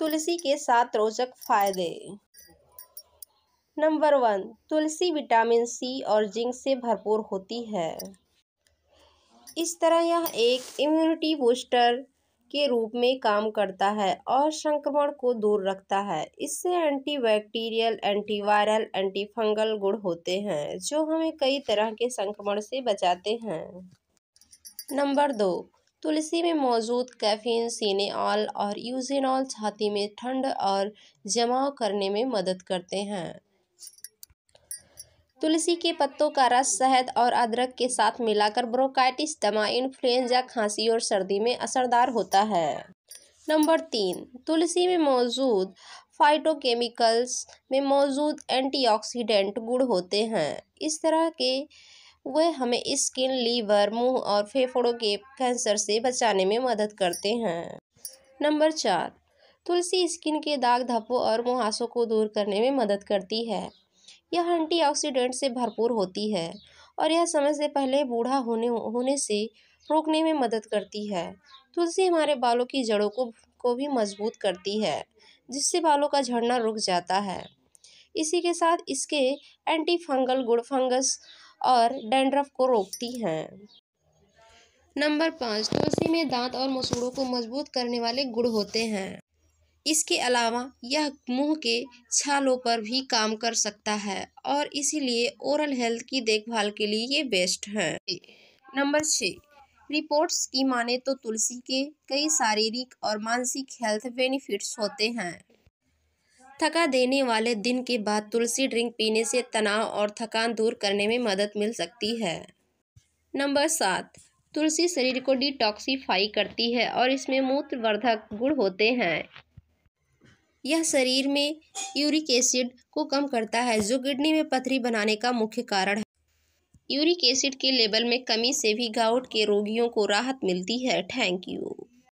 तुलसी के सात रोचक फायदे नंबर वन तुलसी विटामिन सी और जिंक से भरपूर होती है इस तरह यह एक इम्यूनिटी बूस्टर के रूप में काम करता है और संक्रमण को दूर रखता है इससे एंटीबैक्टीरियल एंटीवायरल एंटीफंगल गुण होते हैं जो हमें कई तरह के संक्रमण से बचाते हैं नंबर दो तुलसी में मौजूद कैफीन सीनेऑल और यूजेनॉल छाती में ठंड और जमाव करने में मदद करते हैं तुलसी के पत्तों का रस शहद और अदरक के साथ मिलाकर ब्रोकाइटिस दमा इन्फ्लुएंजा खांसी और सर्दी में असरदार होता है नंबर तीन तुलसी में मौजूद फाइटोकेमिकल्स में मौजूद एंटीऑक्सीडेंट गुड़ होते हैं इस तरह के वे हमें स्किन लीवर मुंह और फेफड़ों के कैंसर से बचाने में मदद करते हैं नंबर चार तुलसी स्किन के दाग धब्बों और मुहासों को दूर करने में मदद करती है यह एंटीऑक्सीडेंट से भरपूर होती है और यह समय से पहले बूढ़ा होने होने से रोकने में मदद करती है तुलसी हमारे बालों की जड़ों को को भी मजबूत करती है जिससे बालों का झड़ना रुक जाता है इसी के साथ इसके एंटी फंगल गुड़ फंगस और डेंड्रफ को रोकती हैं नंबर पाँच तुलसी में दांत और मसूड़ों को मजबूत करने वाले गुड़ होते हैं इसके अलावा यह मुंह के छालों पर भी काम कर सकता है और इसीलिए ओरल हेल्थ की देखभाल के लिए ये बेस्ट है नंबर छः रिपोर्ट्स की माने तो तुलसी के कई शारीरिक और मानसिक हेल्थ बेनिफिट्स होते हैं थका देने वाले दिन के बाद तुलसी ड्रिंक पीने से तनाव और थकान दूर करने में मदद मिल सकती है नंबर सात तुलसी शरीर को डिटॉक्सीफाई करती है और इसमें मूत्रवर्धक गुण होते हैं यह शरीर में यूरिक एसिड को कम करता है जो किडनी में पथरी बनाने का मुख्य कारण है यूरिक एसिड के लेवल में कमी से भी गाउट के रोगियों को राहत मिलती है थैंक यू